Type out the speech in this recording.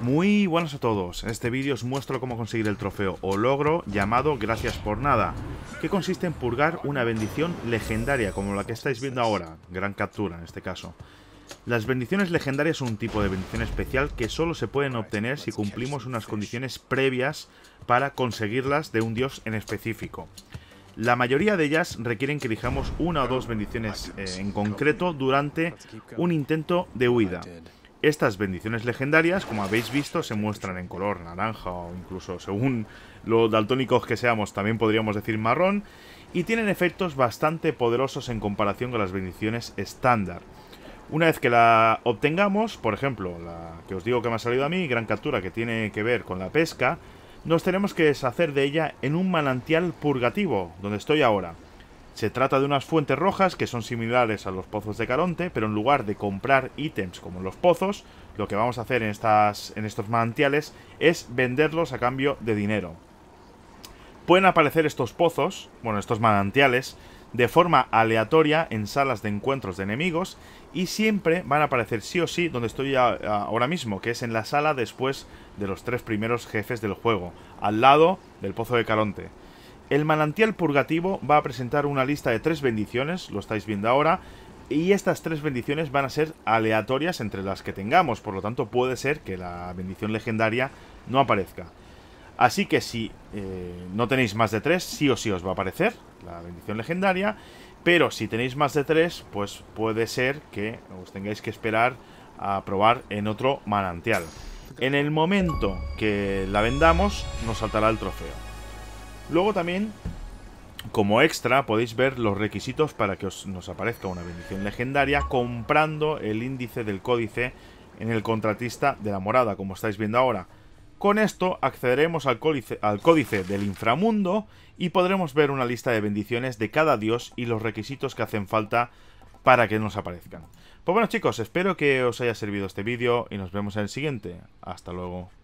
Muy buenas a todos, en este vídeo os muestro cómo conseguir el trofeo o logro llamado Gracias por Nada, que consiste en purgar una bendición legendaria como la que estáis viendo ahora, gran captura en este caso. Las bendiciones legendarias son un tipo de bendición especial que solo se pueden obtener si cumplimos unas condiciones previas para conseguirlas de un dios en específico. La mayoría de ellas requieren que elijamos una o dos bendiciones eh, en concreto durante un intento de huida. Estas bendiciones legendarias, como habéis visto, se muestran en color naranja o incluso según lo daltónicos que seamos, también podríamos decir marrón, y tienen efectos bastante poderosos en comparación con las bendiciones estándar. Una vez que la obtengamos, por ejemplo, la que os digo que me ha salido a mí, gran captura que tiene que ver con la pesca, nos tenemos que deshacer de ella en un manantial purgativo, donde estoy ahora. Se trata de unas fuentes rojas que son similares a los pozos de Caronte, pero en lugar de comprar ítems como los pozos, lo que vamos a hacer en, estas, en estos manantiales es venderlos a cambio de dinero. Pueden aparecer estos pozos, bueno, estos manantiales, de forma aleatoria en salas de encuentros de enemigos y siempre van a aparecer sí o sí donde estoy ahora mismo, que es en la sala después de los tres primeros jefes del juego, al lado del pozo de Caronte. El manantial purgativo va a presentar una lista de tres bendiciones, lo estáis viendo ahora, y estas tres bendiciones van a ser aleatorias entre las que tengamos, por lo tanto puede ser que la bendición legendaria no aparezca. Así que si eh, no tenéis más de tres, sí o sí os va a aparecer la bendición legendaria, pero si tenéis más de tres, pues puede ser que os tengáis que esperar a probar en otro manantial. En el momento que la vendamos, nos saltará el trofeo. Luego también, como extra, podéis ver los requisitos para que os, nos aparezca una bendición legendaria comprando el índice del códice en el contratista de la morada, como estáis viendo ahora. Con esto accederemos al códice, al códice, del inframundo y podremos ver una lista de bendiciones de cada dios y los requisitos que hacen falta para que nos aparezcan. Pues bueno chicos, espero que os haya servido este vídeo y nos vemos en el siguiente. Hasta luego.